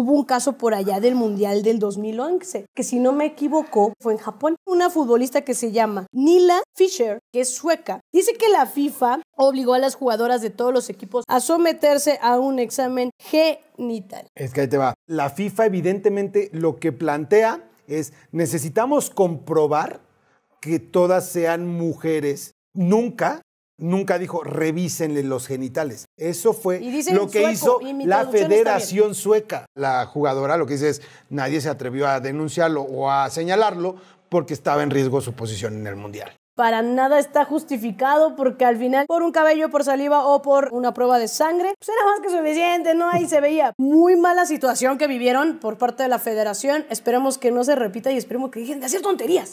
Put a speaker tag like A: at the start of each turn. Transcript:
A: Hubo un caso por allá del Mundial del 2011, que si no me equivoco fue en Japón. Una futbolista que se llama Nila Fischer, que es sueca, dice que la FIFA obligó a las jugadoras de todos los equipos a someterse a un examen genital.
B: Es que ahí te va. La FIFA evidentemente lo que plantea es necesitamos comprobar que todas sean mujeres. Nunca nunca dijo revísenle los genitales. Eso fue lo que hizo la Federación Sueca. La jugadora lo que dice es nadie se atrevió a denunciarlo o a señalarlo porque estaba en riesgo su posición en el Mundial.
A: Para nada está justificado porque al final por un cabello, por saliva o por una prueba de sangre, pues era más que suficiente, ¿no? Ahí se veía muy mala situación que vivieron por parte de la federación. Esperemos que no se repita y esperemos que dejen de hacer tonterías.